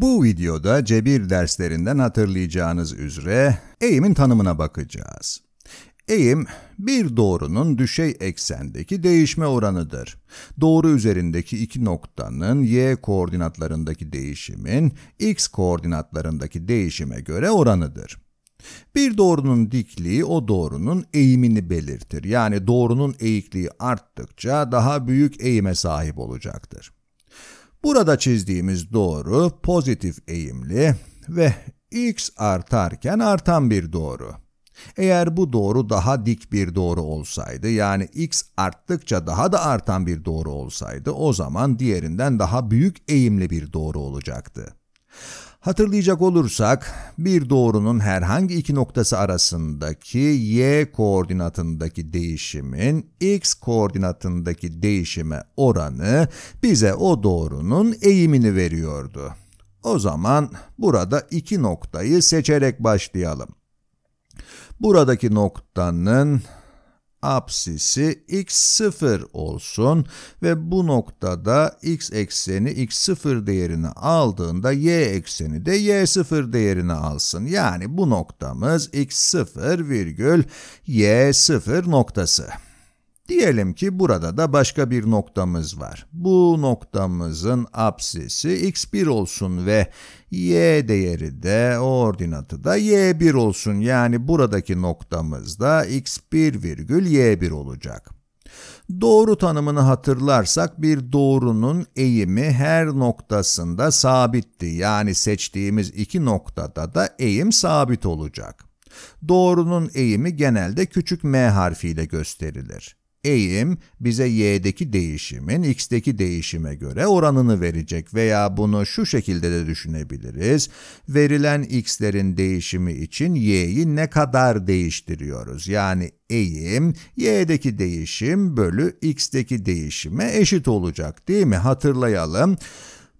Bu videoda cebir derslerinden hatırlayacağınız üzere eğimin tanımına bakacağız. Eğim, bir doğrunun düşey eksendeki değişme oranıdır. Doğru üzerindeki iki noktanın y koordinatlarındaki değişimin x koordinatlarındaki değişime göre oranıdır. Bir doğrunun dikliği o doğrunun eğimini belirtir. Yani doğrunun eğikliği arttıkça daha büyük eğime sahip olacaktır. Burada çizdiğimiz doğru pozitif eğimli ve x artarken artan bir doğru. Eğer bu doğru daha dik bir doğru olsaydı, yani x arttıkça daha da artan bir doğru olsaydı, o zaman diğerinden daha büyük eğimli bir doğru olacaktı. Hatırlayacak olursak bir doğrunun herhangi iki noktası arasındaki y koordinatındaki değişimin x koordinatındaki değişime oranı bize o doğrunun eğimini veriyordu. O zaman burada iki noktayı seçerek başlayalım. Buradaki noktanın apsisi x0 olsun ve bu noktada x ekseni x0 değerini aldığında y ekseni de y0 değerini alsın. Yani bu noktamız x0 virgül y0 noktası. Diyelim ki burada da başka bir noktamız var. Bu noktamızın absisi x1 olsun ve y değeri de ordinatı da y1 olsun. Yani buradaki noktamız da x1 virgül y1 olacak. Doğru tanımını hatırlarsak bir doğrunun eğimi her noktasında sabitti. Yani seçtiğimiz iki noktada da eğim sabit olacak. Doğrunun eğimi genelde küçük m harfiyle gösterilir eğim bize y'deki değişimin x'deki değişime göre oranını verecek veya bunu şu şekilde de düşünebiliriz. Verilen x'lerin değişimi için y'yi ne kadar değiştiriyoruz? Yani eğim y'deki değişim bölü x'deki değişime eşit olacak değil mi? Hatırlayalım.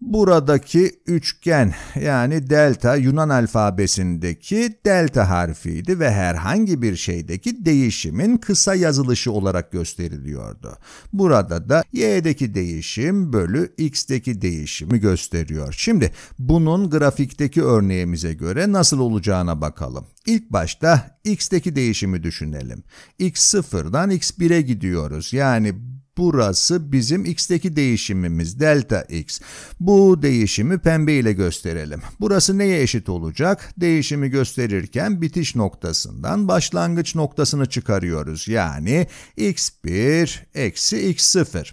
Buradaki üçgen yani delta Yunan alfabesindeki delta harfiydi ve herhangi bir şeydeki değişimin kısa yazılışı olarak gösteriliyordu. Burada da y'deki değişim bölü x'deki değişimi gösteriyor. Şimdi bunun grafikteki örneğimize göre nasıl olacağına bakalım. İlk başta x'deki değişimi düşünelim. x0'dan x1'e gidiyoruz. Yani Burası bizim x'teki değişimimiz delta x. Bu değişimi pembe ile gösterelim. Burası neye eşit olacak? Değişimi gösterirken bitiş noktasından başlangıç noktasını çıkarıyoruz. Yani x1 eksi x0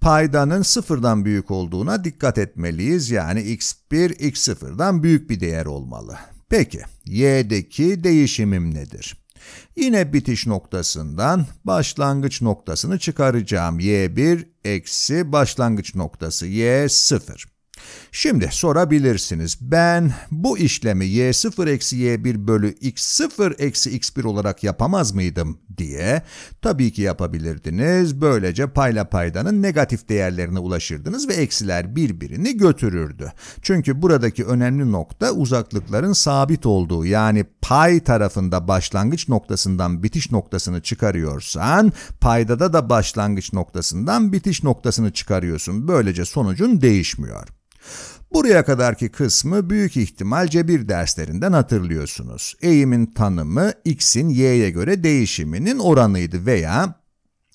paydanın sıfırdan büyük olduğuna dikkat etmeliyiz. Yani x1, x 0dan büyük bir değer olmalı. Peki, y'deki değişimim nedir? Yine bitiş noktasından başlangıç noktasını çıkaracağım. Y1 eksi başlangıç noktası Y0. Şimdi sorabilirsiniz. Ben bu işlemi y0 eksi y1 bölü x0 eksi x1 olarak yapamaz mıydım diye. Tabii ki yapabilirdiniz. Böylece payla paydanın negatif değerlerine ulaşırdınız ve eksiler birbirini götürürdü. Çünkü buradaki önemli nokta uzaklıkların sabit olduğu yani pay tarafında başlangıç noktasından bitiş noktasını çıkarıyorsan paydada da başlangıç noktasından bitiş noktasını çıkarıyorsun. Böylece sonucun değişmiyor. Buraya kadarki kısmı büyük ihtimal cebir derslerinden hatırlıyorsunuz. Eğimin tanımı x'in y'ye göre değişiminin oranıydı veya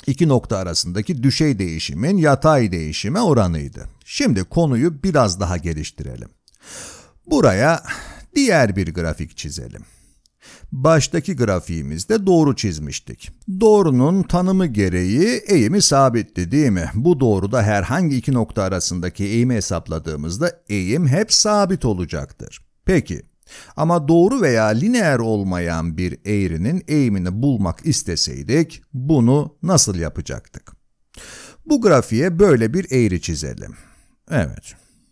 iki nokta arasındaki düşey değişimin yatay değişime oranıydı. Şimdi konuyu biraz daha geliştirelim. Buraya diğer bir grafik çizelim. Baştaki grafiğimizde doğru çizmiştik. Doğrunun tanımı gereği eğimi sabitti değil mi? Bu doğruda herhangi iki nokta arasındaki eğimi hesapladığımızda eğim hep sabit olacaktır. Peki, ama doğru veya lineer olmayan bir eğrinin eğimini bulmak isteseydik bunu nasıl yapacaktık? Bu grafiğe böyle bir eğri çizelim. Evet,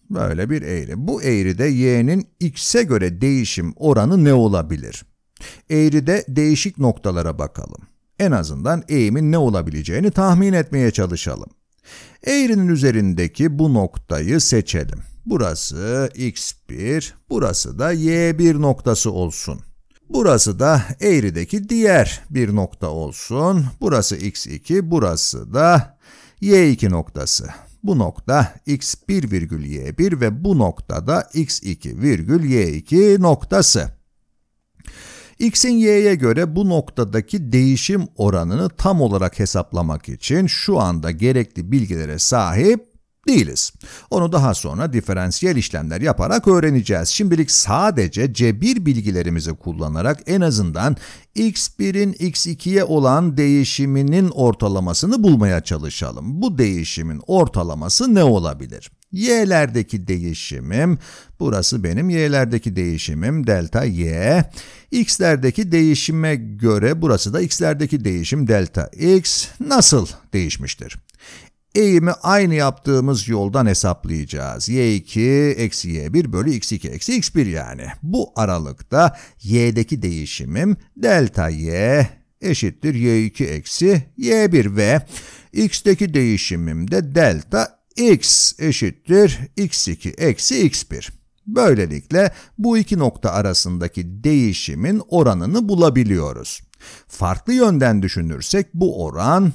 böyle bir eğri. Bu eğride y'nin x'e göre değişim oranı ne olabilir? Eğride değişik noktalara bakalım. En azından eğimin ne olabileceğini tahmin etmeye çalışalım. Eğrinin üzerindeki bu noktayı seçelim. Burası x1, burası da y1 noktası olsun. Burası da eğrideki diğer bir nokta olsun. Burası x2, burası da y2 noktası. Bu nokta x 1 y 1 ve bu noktada x 2 y 2 noktası. X'in y'ye göre bu noktadaki değişim oranını tam olarak hesaplamak için şu anda gerekli bilgilere sahip değiliz. Onu daha sonra diferansiyel işlemler yaparak öğreneceğiz. Şimdilik sadece cebir bilgilerimizi kullanarak en azından x1'in x2'ye olan değişiminin ortalamasını bulmaya çalışalım. Bu değişimin ortalaması ne olabilir? Y'lerdeki değişimim, burası benim Y'lerdeki değişimim delta Y. X'lerdeki değişime göre burası da X'lerdeki değişim delta X nasıl değişmiştir? eğimi aynı yaptığımız yoldan hesaplayacağız. y2 eksi y1 bölü x2 eksi x1 yani. Bu aralıkta y'deki değişimim delta y eşittir y2 eksi y1 ve x'deki değişimim de delta x eşittir x2 eksi x1. Böylelikle bu iki nokta arasındaki değişimin oranını bulabiliyoruz. Farklı yönden düşünürsek bu oran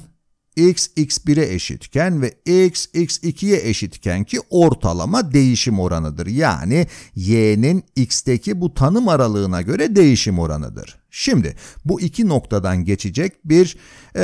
x x1'e eşitken ve x x2'ye eşitken ki ortalama değişim oranıdır. Yani y'nin x'teki bu tanım aralığına göre değişim oranıdır. Şimdi bu iki noktadan geçecek bir ee,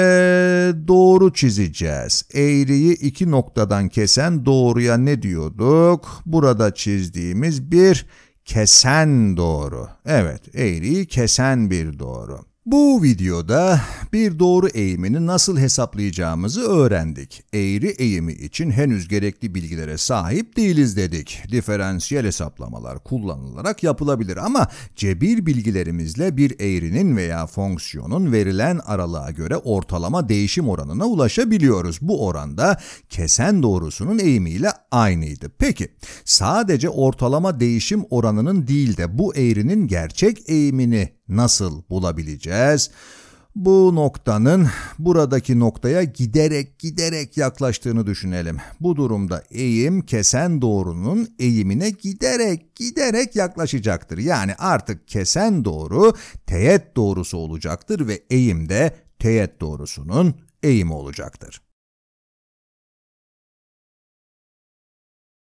doğru çizeceğiz. Eğriyi iki noktadan kesen doğruya ne diyorduk? Burada çizdiğimiz bir kesen doğru. Evet eğriyi kesen bir doğru. Bu videoda bir doğru eğimini nasıl hesaplayacağımızı öğrendik. Eğri eğimi için henüz gerekli bilgilere sahip değiliz dedik. Diferansiyel hesaplamalar kullanılarak yapılabilir ama cebir bilgilerimizle bir eğrinin veya fonksiyonun verilen aralığa göre ortalama değişim oranına ulaşabiliyoruz. Bu oranda kesen doğrusunun eğimiyle aynıydı. Peki sadece ortalama değişim oranının değil de bu eğrinin gerçek eğimini nasıl bulabileceğiz? Bu noktanın buradaki noktaya giderek giderek yaklaştığını düşünelim. Bu durumda eğim kesen doğrunun eğimine giderek giderek yaklaşacaktır. Yani artık kesen doğru teğet doğrusu olacaktır ve eğim de teğet doğrusunun eğimi olacaktır.